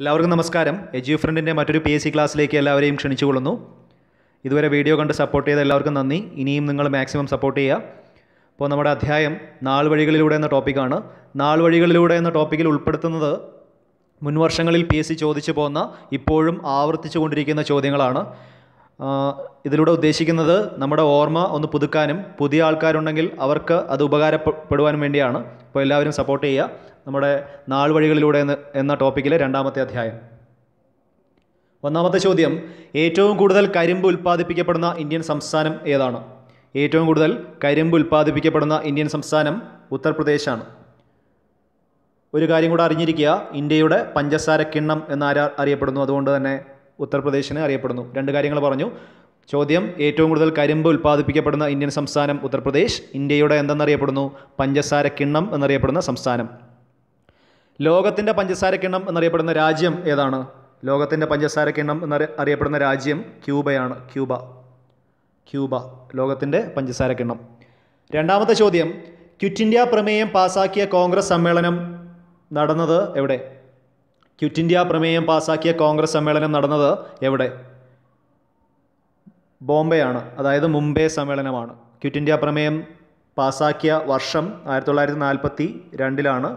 എല്ലാവർക്കും നമസ്കാരം എജി ഫ്രണ്ടിൻ്റെ മറ്റൊരു പി എസ് സി ക്ലാസ്സിലേക്ക് എല്ലാവരെയും ക്ഷണിച്ചുകൊള്ളുന്നു ഇതുവരെ വീഡിയോ കണ്ട് സപ്പോർട്ട് ചെയ്ത എല്ലാവർക്കും നന്ദി ഇനിയും നിങ്ങൾ മാക്സിമം സപ്പോർട്ട് ചെയ്യുക അപ്പോൾ നമ്മുടെ അധ്യായം നാൾ വഴികളിലൂടെ എന്ന ടോപ്പിക്കാണ് നാൾ വഴികളിലൂടെ എന്ന ടോപ്പിക്കിൽ ഉൾപ്പെടുത്തുന്നത് മുൻവർഷങ്ങളിൽ പി എസ് സി ചോദിച്ചു പോകുന്ന ഇപ്പോഴും ആവർത്തിച്ചു കൊണ്ടിരിക്കുന്ന ചോദ്യങ്ങളാണ് ഇതിലൂടെ ഉദ്ദേശിക്കുന്നത് നമ്മുടെ ഓർമ്മ ഒന്ന് പുതുക്കാനും പുതിയ ആൾക്കാരുണ്ടെങ്കിൽ അവർക്ക് അത് ഉപകാരപ്പെടുവാനും വേണ്ടിയാണ് അപ്പോൾ എല്ലാവരും സപ്പോർട്ട് ചെയ്യുക നമ്മുടെ നാൾ വഴികളിലൂടെ എന്ന ടോപ്പിക്കിലെ രണ്ടാമത്തെ അധ്യായം ഒന്നാമത്തെ ചോദ്യം ഏറ്റവും കൂടുതൽ കരിമ്പ് ഉൽപ്പാദിപ്പിക്കപ്പെടുന്ന ഇന്ത്യൻ സംസ്ഥാനം ഏതാണ് ഏറ്റവും കൂടുതൽ കരിമ്പ് ഉൽപ്പാദിപ്പിക്കപ്പെടുന്ന ഇന്ത്യൻ സംസ്ഥാനം ഉത്തർപ്രദേശാണ് ഒരു കാര്യം കൂടെ അറിഞ്ഞിരിക്കുക ഇന്ത്യയുടെ പഞ്ചസാര കിണ്ണം എന്നാര അറിയപ്പെടുന്നു അതുകൊണ്ട് തന്നെ ഉത്തർപ്രദേശിന് അറിയപ്പെടുന്നു രണ്ട് കാര്യങ്ങൾ പറഞ്ഞു ചോദ്യം ഏറ്റവും കൂടുതൽ കരിമ്പ് ഉൽപ്പാദിപ്പിക്കപ്പെടുന്ന ഇന്ത്യൻ സംസ്ഥാനം ഉത്തർപ്രദേശ് ഇന്ത്യയുടെ എന്തെന്നറിയപ്പെടുന്നു പഞ്ചസാര കിണ്ണം എന്നറിയപ്പെടുന്ന സംസ്ഥാനം ലോകത്തിൻ്റെ പഞ്ചസാര കിണ്ണം എന്നറിയപ്പെടുന്ന രാജ്യം ഏതാണ് ലോകത്തിൻ്റെ പഞ്ചസാര കിണ്ണം എന്നറി അറിയപ്പെടുന്ന രാജ്യം ക്യൂബയാണ് ക്യൂബ ക്യൂബ ലോകത്തിൻ്റെ പഞ്ചസാര കിണ്ണം രണ്ടാമത്തെ ചോദ്യം ക്വിറ്റ് ഇന്ത്യ പ്രമേയം പാസാക്കിയ കോൺഗ്രസ് സമ്മേളനം നടന്നത് എവിടെ ക്വിറ്റ് ഇന്ത്യ പ്രമേയം പാസാക്കിയ കോൺഗ്രസ് സമ്മേളനം നടന്നത് എവിടെ ബോംബെയാണ് അതായത് മുംബൈ സമ്മേളനമാണ് ക്വിറ്റ് ഇന്ത്യ പ്രമേയം പാസാക്കിയ വർഷം ആയിരത്തി തൊള്ളായിരത്തി നാൽപ്പത്തി രണ്ടിലാണ്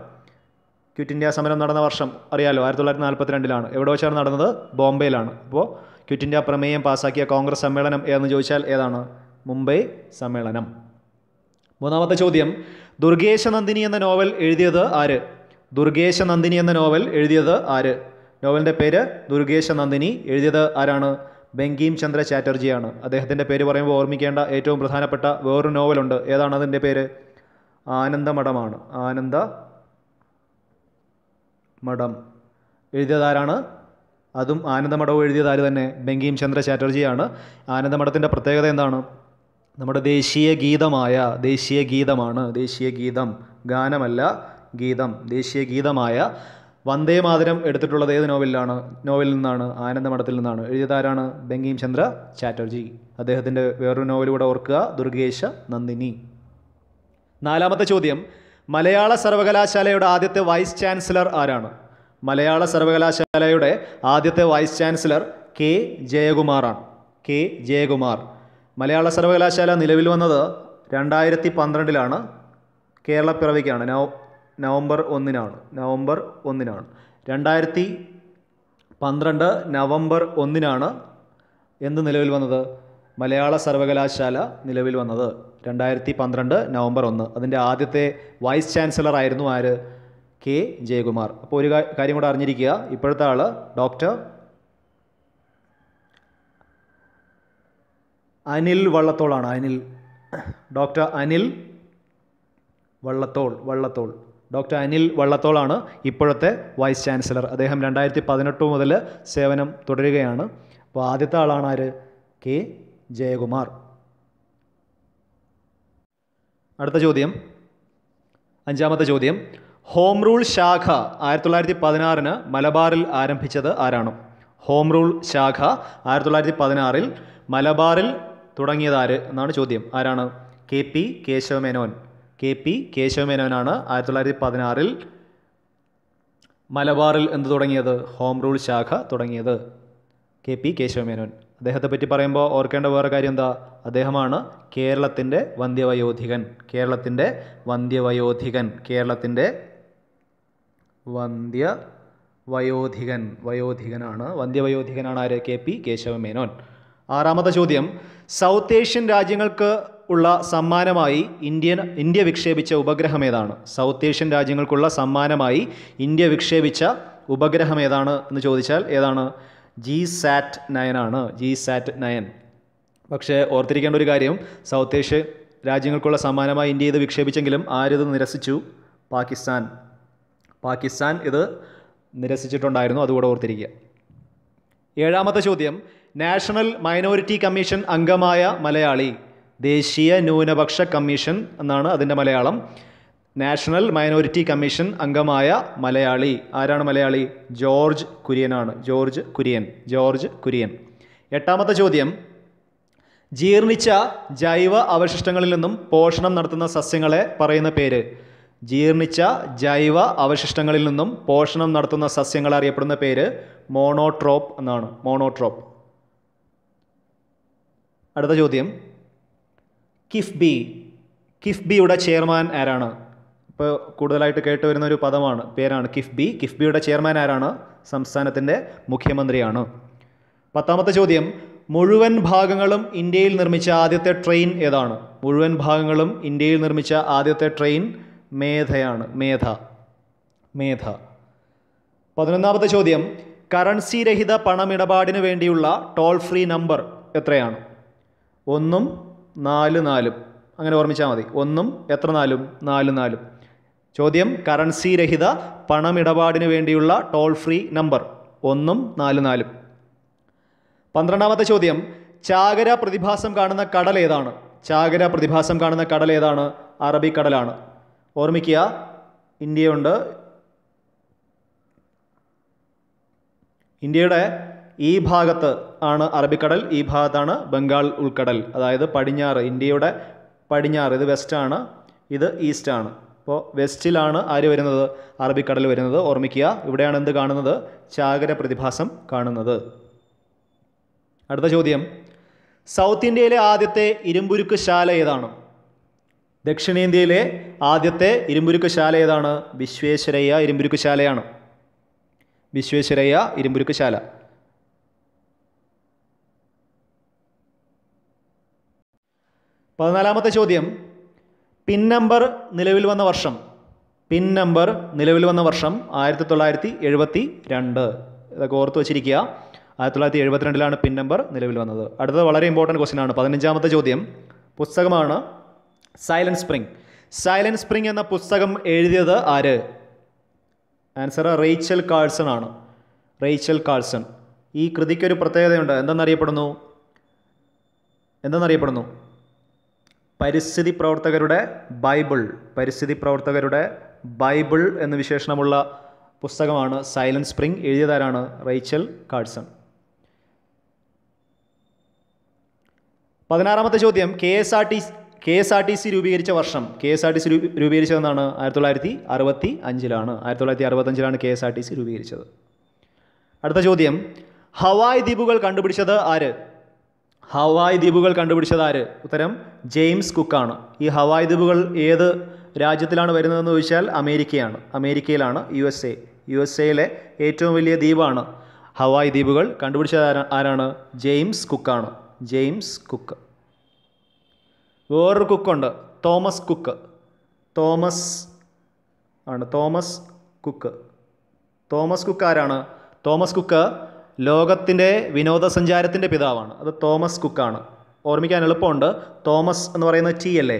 ക്വിറ്റ് ഇന്ത്യ സമരം നടന്ന വർഷം അറിയാലോ ആയിരത്തി തൊള്ളായിരത്തി നാൽപ്പത്തിരണ്ടിലാണ് എവിടെ വെച്ചാണ് നടന്നത് ബോംബെയിലാണ് അപ്പോൾ ക്വിറ്റ് ഇന്ത്യ പ്രമേയം പാസ്സാക്കിയ കോൺഗ്രസ് സമ്മേളനം ഏതെന്ന് ചോദിച്ചാൽ ഏതാണ് മുംബൈ സമ്മേളനം മൂന്നാമത്തെ ചോദ്യം ദുർഗേശനന്ദിനി എന്ന നോവൽ എഴുതിയത് ആര് ദുർഗേശനന്ദിനി എന്ന നോവൽ എഴുതിയത് ആര് നോവലിൻ്റെ പേര് ദുർഗേശനന്ദിനി എഴുതിയത് ആരാണ് ബംഗീം ചന്ദ്ര ചാറ്റർജിയാണ് അദ്ദേഹത്തിൻ്റെ പേര് പറയുമ്പോൾ ഓർമ്മിക്കേണ്ട ഏറ്റവും പ്രധാനപ്പെട്ട വേറൊരു നോവലുണ്ട് ഏതാണ് അതിൻ്റെ പേര് ആനന്ദമഠമാണ് ആനന്ദ മഠം എഴുതിയതാരാണ് അതും ആനന്ദമഠവും എഴുതിയതാര് തന്നെ ബെങ്കീം ചന്ദ്ര ചാറ്റർജിയാണ് ആനന്ദമഠത്തിൻ്റെ പ്രത്യേകത എന്താണ് നമ്മുടെ ദേശീയ ഗീതമായ ദേശീയ ഗീതമാണ് ദേശീയ ഗീതം ഗാനമല്ല ഗീതം ദേശീയ ഗീതമായ വന്ദേ മാതരം എടുത്തിട്ടുള്ളത് ഏത് നോവലിലാണ് നോവലിൽ നിന്നാണ് ആനന്ദമഠത്തിൽ നിന്നാണ് എഴുതിയതാരാണ് ബെങ്കീം ചന്ദ്ര ചാറ്റർജി അദ്ദേഹത്തിൻ്റെ വേറൊരു നോവലൂടെ ഓർക്കുക ദുർഗേശ നന്ദിനി നാലാമത്തെ ചോദ്യം മലയാള സർവകലാശാലയുടെ ആദ്യത്തെ വൈസ് ചാൻസലർ ആരാണ് മലയാള സർവകലാശാലയുടെ ആദ്യത്തെ വൈസ് ചാൻസലർ കെ ജയകുമാറാണ് കെ ജയകുമാർ മലയാള സർവകലാശാല നിലവിൽ വന്നത് രണ്ടായിരത്തി പന്ത്രണ്ടിലാണ് കേരളപ്പിറവിക്കാണ് നവ നവംബർ ഒന്നിനാണ് നവംബർ ഒന്നിനാണ് രണ്ടായിരത്തി പന്ത്രണ്ട് നവംബർ ഒന്നിനാണ് എന്ത് നിലവിൽ വന്നത് മലയാള സർവകലാശാല നിലവിൽ വന്നത് രണ്ടായിരത്തി പന്ത്രണ്ട് നവംബർ ഒന്ന് അതിൻ്റെ ആദ്യത്തെ വൈസ് ചാൻസലർ ആയിരുന്നു ആര് കെ ജയകുമാർ അപ്പോൾ ഒരു കാര്യം കൂടെ അറിഞ്ഞിരിക്കുക ഇപ്പോഴത്തെ ആൾ ഡോക്ടർ അനിൽ വള്ളത്തോളാണ് അനിൽ ഡോക്ടർ അനിൽ വള്ളത്തോൾ വള്ളത്തോൾ ഡോക്ടർ അനിൽ വള്ളത്തോളാണ് ഇപ്പോഴത്തെ വൈസ് ചാൻസലർ അദ്ദേഹം രണ്ടായിരത്തി പതിനെട്ട് മുതൽ സേവനം തുടരുകയാണ് അപ്പോൾ ആദ്യത്തെ ആളാണ് ആര് കെ ജയകുമാർ അടുത്ത ചോദ്യം അഞ്ചാമത്തെ ചോദ്യം ഹോം റൂൾ ശാഖ ആയിരത്തി തൊള്ളായിരത്തി പതിനാറിന് മലബാറിൽ ആരംഭിച്ചത് ആരാണ് ഹോം റൂൾ ശാഖ ആയിരത്തി തൊള്ളായിരത്തി പതിനാറിൽ മലബാറിൽ ആര് എന്നാണ് ചോദ്യം ആരാണ് K P Kesavamenon K P കേശവമേനോനാണ് ആയിരത്തി തൊള്ളായിരത്തി പതിനാറിൽ മലബാറിൽ എന്ത് തുടങ്ങിയത് ഹോം റൂൾ ശാഖ തുടങ്ങിയത് കെ പി കേശവമേനോൻ അദ്ദേഹത്തെ പറ്റി പറയുമ്പോൾ ഓർക്കേണ്ട വേറെ കാര്യം എന്താ അദ്ദേഹമാണ് കേരളത്തിൻ്റെ വന്ധ്യവയോധികൻ കേരളത്തിൻ്റെ വന്ധ്യവയോധികൻ കേരളത്തിൻ്റെ വന്ധ്യ വയോധികൻ വയോധികനാണ് വന്ധ്യവയോധികനാണ് ആര് കെ പി കേശവമേനോൻ ആറാമത്തെ ചോദ്യം സൗത്ത് ഏഷ്യൻ രാജ്യങ്ങൾക്ക് ഉള്ള സമ്മാനമായി ഇന്ത്യൻ ഇന്ത്യ വിക്ഷേപിച്ച ഉപഗ്രഹം ഏതാണ് സൗത്ത് ഏഷ്യൻ രാജ്യങ്ങൾക്കുള്ള സമ്മാനമായി ഇന്ത്യ വിക്ഷേപിച്ച ഉപഗ്രഹം ഏതാണ് എന്ന് ചോദിച്ചാൽ ഏതാണ് ജി സാറ്റ് നയൻ ആണ് ജി സാറ്റ് നയൻ പക്ഷേ ഓർത്തിരിക്കേണ്ട ഒരു കാര്യം സൗത്ത് ഏഷ്യ രാജ്യങ്ങൾക്കുള്ള സമാനമായി ഇന്ത്യ ഇത് വിക്ഷേപിച്ചെങ്കിലും ആരിത് നിരസിച്ചു പാകിസ്ഥാൻ പാകിസ്ഥാൻ ഇത് നിരസിച്ചിട്ടുണ്ടായിരുന്നു അതുകൂടെ ഓർത്തിരിക്കുക ഏഴാമത്തെ ചോദ്യം നാഷണൽ മൈനോറിറ്റി കമ്മീഷൻ അംഗമായ മലയാളി ദേശീയ ന്യൂനപക്ഷ കമ്മീഷൻ എന്നാണ് അതിൻ്റെ മലയാളം നാഷണൽ മൈനോറിറ്റി കമ്മീഷൻ അംഗമായ മലയാളി ആരാണ് മലയാളി ജോർജ് കുര്യനാണ് ജോർജ് കുര്യൻ ജോർജ് കുര്യൻ എട്ടാമത്തെ ചോദ്യം ജീർണിച്ച ജൈവ അവശിഷ്ടങ്ങളിൽ നിന്നും പോഷണം നടത്തുന്ന സസ്യങ്ങളെ പറയുന്ന പേര് ജീർണിച്ച ജൈവ അവശിഷ്ടങ്ങളിൽ നിന്നും പോഷണം നടത്തുന്ന സസ്യങ്ങൾ അറിയപ്പെടുന്ന പേര് മോണോട്രോപ്പ് എന്നാണ് മോണോട്രോപ്പ് അടുത്ത ചോദ്യം കിഫ്ബി കിഫ്ബിയുടെ ചെയർമാൻ ആരാണ് ഇപ്പോൾ കൂടുതലായിട്ട് കേട്ടുവരുന്ന ഒരു പദമാണ് പേരാണ് കിഫ്ബി കിഫ്ബിയുടെ ചെയർമാൻ ആരാണ് സംസ്ഥാനത്തിൻ്റെ മുഖ്യമന്ത്രിയാണ് പത്താമത്തെ ചോദ്യം മുഴുവൻ ഭാഗങ്ങളും ഇന്ത്യയിൽ നിർമ്മിച്ച ആദ്യത്തെ ട്രെയിൻ ഏതാണ് മുഴുവൻ ഭാഗങ്ങളും ഇന്ത്യയിൽ നിർമ്മിച്ച ആദ്യത്തെ ട്രെയിൻ മേധയാണ് മേധ മേധ പതിനൊന്നാമത്തെ ചോദ്യം കറൻസി രഹിത പണമിടപാടിന് വേണ്ടിയുള്ള ടോൾ ഫ്രീ നമ്പർ എത്രയാണ് ഒന്നും നാല് നാലും അങ്ങനെ ഓർമ്മിച്ചാൽ മതി ഒന്നും എത്ര നാലും നാല് നാലും ചോദ്യം കറൻസി രഹിത പണമിടപാടിന് വേണ്ടിയുള്ള ടോൾ ഫ്രീ നമ്പർ ഒന്നും നാല് നാലും പന്ത്രണ്ടാമത്തെ ചോദ്യം ചാകര പ്രതിഭാസം കാണുന്ന കടൽ ഏതാണ് ചാകര പ്രതിഭാസം കാണുന്ന കടൽ ഏതാണ് അറബിക്കടലാണ് ഓർമ്മിക്കുക ഇന്ത്യയുണ്ട് ഇന്ത്യയുടെ ഈ ഭാഗത്ത് ആണ് അറബിക്കടൽ ഈ ഭാഗത്താണ് ബംഗാൾ ഉൾക്കടൽ അതായത് പടിഞ്ഞാറ് ഇന്ത്യയുടെ പടിഞ്ഞാറ് ഇത് വെസ്റ്റാണ് ഇത് ഈസ്റ്റാണ് അപ്പോൾ വെസ്റ്റിലാണ് ആര് വരുന്നത് അറബിക്കടൽ വരുന്നത് ഓർമ്മിക്കുക ഇവിടെയാണ് എന്ത് കാണുന്നത് ചാകര പ്രതിഭാസം കാണുന്നത് അടുത്ത ചോദ്യം സൗത്ത് ഇന്ത്യയിലെ ആദ്യത്തെ ഇരുമ്പുരുക്ക് ശാല ഏതാണ് ദക്ഷിണേന്ത്യയിലെ ആദ്യത്തെ ഇരുമ്പുരുക്ക് ശാല ഏതാണ് വിശ്വേശ്വരയ്യ ഇരുമ്പുരുക്ക് ശാലയാണ് വിശ്വേശ്വരയ്യ ഇരുമ്പുരുക്ക് ശാല പതിനാലാമത്തെ ചോദ്യം പിൻ നമ്പർ നിലവിൽ വന്ന വർഷം പിൻ നമ്പർ നിലവിൽ വന്ന വർഷം ആയിരത്തി തൊള്ളായിരത്തി എഴുപത്തി രണ്ട് ഇതൊക്കെ ഓർത്ത് വച്ചിരിക്കുക ആയിരത്തി തൊള്ളായിരത്തി എഴുപത്തിരണ്ടിലാണ് പിൻ നമ്പർ നിലവിൽ വന്നത് അടുത്തത് വളരെ ഇമ്പോർട്ടൻറ്റ് ക്വസ്റ്റ്യൻ ആണ് പതിനഞ്ചാമത്തെ ചോദ്യം പുസ്തകമാണ് സൈലൻറ്റ് സ്പ്രിംഗ് സൈലൻറ്റ് സ്പ്രിംഗ് എന്ന പുസ്തകം എഴുതിയത് ആര് ആൻസർ റേച്ചൽ കാൾസൺ ആണ് റേച്ചൽ കാൾസൺ ഈ കൃതിക്കൊരു പ്രത്യേകതയുണ്ട് എന്തെന്നറിയപ്പെടുന്നു എന്തെന്നറിയപ്പെടുന്നു പരിസ്ഥിതി പ്രവർത്തകരുടെ ബൈബിൾ പരിസ്ഥിതി പ്രവർത്തകരുടെ ബൈബിൾ എന്ന വിശേഷണമുള്ള പുസ്തകമാണ് സൈലൻസ് സ്പ്രിംഗ് എഴുതിയതാരാണ് റൈച്ചൽ കാഴ്സൺ പതിനാറാമത്തെ ചോദ്യം K S R T K S R T C രൂപീകരിച്ച വർഷം K S R T C രൂപീകരിച്ചതെന്നാണ് ആയിരത്തി തൊള്ളായിരത്തി അറുപത്തി അഞ്ചിലാണ് ആയിരത്തി തൊള്ളായിരത്തി അറുപത്തഞ്ചിലാണ് K S R T C രൂപീകരിച്ചത് അടുത്ത ചോദ്യം ഹവായ് ദ്വീപുകൾ കണ്ടുപിടിച്ചത് ആര് ഹവായ് ദ്വീപുകൾ കണ്ടുപിടിച്ചതാര് ഉത്തരം ജെയിംസ് കുക്കാണ് ഈ ഹവായ് ദ്വീപുകൾ ഏത് രാജ്യത്തിലാണ് വരുന്നതെന്ന് ചോദിച്ചാൽ അമേരിക്കയാണ് അമേരിക്കയിലാണ് U S A U S എയിലെ ഏറ്റവും വലിയ ദ്വീപാണ് ഹവായ് ദ്വീപുകൾ കണ്ടുപിടിച്ചത് ആരാണ് ജെയിംസ് കുക്കാണ് ജെയിംസ് കുക്ക് വേറൊരു കുക്കുണ്ട് തോമസ് കുക്ക് തോമസ് ആണ് തോമസ് കുക്ക് തോമസ് കുക്ക് ആരാണ് തോമസ് കുക്ക് ലോകത്തിൻ്റെ വിനോദസഞ്ചാരത്തിൻ്റെ പിതാവാണ് അത് തോമസ് കുക്കാണ് ഓർമ്മിക്കാൻ എളുപ്പമുണ്ട് തോമസ് എന്ന് പറയുന്നത് ടി അല്ലേ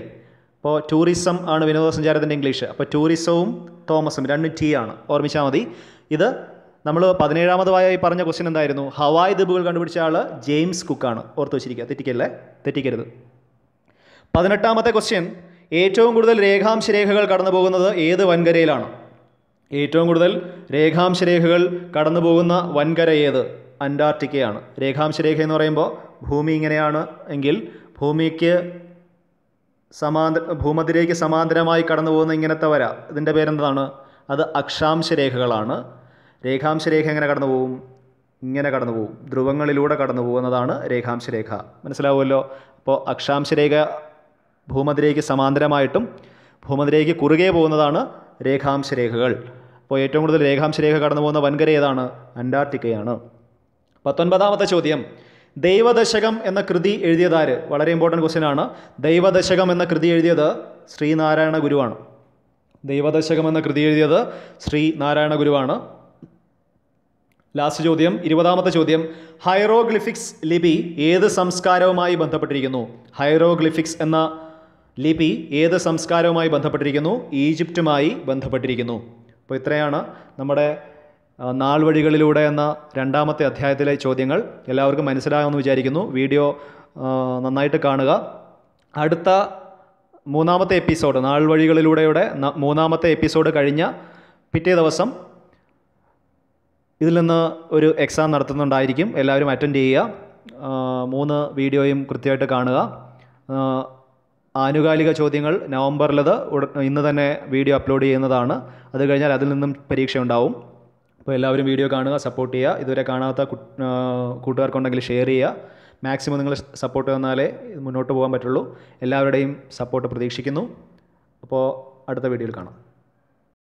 അപ്പോൾ ടൂറിസം ആണ് വിനോദസഞ്ചാരത്തിൻ്റെ ഇംഗ്ലീഷ് അപ്പോൾ ടൂറിസവും തോമസും രണ്ടും ടി ആണ് ഓർമ്മിച്ചാൽ മതി ഇത് നമ്മൾ ഈ പറഞ്ഞ ക്വസ്റ്റ്യൻ എന്തായിരുന്നു ഹവായ് ദ്വീപുകൾ കണ്ടുപിടിച്ച ആൾ ജെയിംസ് കുക്കാണ് ഓർത്ത് വെച്ചിരിക്കുക തെറ്റിക്കല്ലേ തെറ്റിക്കരുത് പതിനെട്ടാമത്തെ ക്വസ്റ്റ്യൻ ഏറ്റവും കൂടുതൽ രേഖാംശ രേഖകൾ കടന്നു പോകുന്നത് ഏത് വൻകരയിലാണ് ഏറ്റവും കൂടുതൽ രേഖാംശരേഖകൾ കടന്നു പോകുന്ന വൻകര ഏത് അന്റാർട്ടിക്കയാണ് രേഖാംശരേഖ എന്ന് പറയുമ്പോൾ ഭൂമി ഇങ്ങനെയാണ് എങ്കിൽ ഭൂമിക്ക് സമാന്തര ഭൂമധ്യരേഖയ്ക്ക് സമാന്തരമായി കടന്നു പോകുന്ന ഇങ്ങനത്തെ വര ഇതിൻ്റെ പേരെന്താണ് അത് അക്ഷാംശരേഖകളാണ് രേഖാംശരേഖ എങ്ങനെ കടന്നു പോകും ഇങ്ങനെ കടന്നു പോകും ധ്രുവങ്ങളിലൂടെ കടന്നു പോകുന്നതാണ് രേഖാംശരേഖ മനസ്സിലാവുമല്ലോ അപ്പോൾ അക്ഷാംശരേഖ ഭൂമധ്യരേഖയ്ക്ക് സമാന്തരമായിട്ടും ഭൂമതിരേക്ക് കുറുകെ പോകുന്നതാണ് രേഖാംശ രേഖകൾ അപ്പോൾ ഏറ്റവും കൂടുതൽ രേഖാംശ രേഖ കടന്നു പോകുന്ന വൻകര ഏതാണ് അന്റാർട്ടിക്കയാണ് പത്തൊൻപതാമത്തെ ചോദ്യം ദൈവദശകം എന്ന കൃതി എഴുതിയതാര് വളരെ ഇമ്പോർട്ടൻറ്റ് ക്വസ്റ്റ്യൻ ആണ് ദൈവദശകം എന്ന കൃതി എഴുതിയത് ശ്രീനാരായണ ഗുരുവാണ് ദൈവദശകം എന്ന കൃതി എഴുതിയത് ശ്രീനാരായണ ഗുരുവാണ് ലാസ്റ്റ് ചോദ്യം ഇരുപതാമത്തെ ചോദ്യം ഹൈറോഗ്ലിഫിക്സ് ലിപി ഏത് സംസ്കാരവുമായി ബന്ധപ്പെട്ടിരിക്കുന്നു ഹൈറോഗ്ലിഫിക്സ് എന്ന ലിപി ഏത് സംസ്കാരവുമായി ബന്ധപ്പെട്ടിരിക്കുന്നു ഈജിപ്റ്റുമായി ബന്ധപ്പെട്ടിരിക്കുന്നു അപ്പോൾ ഇത്രയാണ് നമ്മുടെ നാൾ വഴികളിലൂടെ എന്ന രണ്ടാമത്തെ അധ്യായത്തിലെ ചോദ്യങ്ങൾ എല്ലാവർക്കും മനസ്സിലാകുമെന്ന് വിചാരിക്കുന്നു വീഡിയോ നന്നായിട്ട് കാണുക അടുത്ത മൂന്നാമത്തെ എപ്പിസോഡ് നാൾ വഴികളിലൂടെയുടെ മൂന്നാമത്തെ എപ്പിസോഡ് കഴിഞ്ഞ പിറ്റേ ദിവസം ഇതിൽ നിന്ന് ഒരു എക്സാം നടത്തുന്നുണ്ടായിരിക്കും എല്ലാവരും അറ്റൻഡ് ചെയ്യുക മൂന്ന് വീഡിയോയും കൃത്യമായിട്ട് കാണുക ആനുകാലിക ചോദ്യങ്ങൾ നവംബറിലത് ഇന്ന് തന്നെ വീഡിയോ അപ്ലോഡ് ചെയ്യുന്നതാണ് അത് കഴിഞ്ഞാൽ അതിൽ നിന്നും പരീക്ഷ ഉണ്ടാവും അപ്പോൾ എല്ലാവരും വീഡിയോ കാണുക സപ്പോർട്ട് ചെയ്യുക ഇതുവരെ കാണാത്ത കൂട്ടുകാർക്കുണ്ടെങ്കിൽ ഷെയർ ചെയ്യുക മാക്സിമം നിങ്ങൾ സപ്പോർട്ട് തന്നാലേ മുന്നോട്ട് പോകാൻ പറ്റുള്ളൂ എല്ലാവരുടെയും സപ്പോർട്ട് പ്രതീക്ഷിക്കുന്നു അപ്പോൾ അടുത്ത വീഡിയോയിൽ കാണാം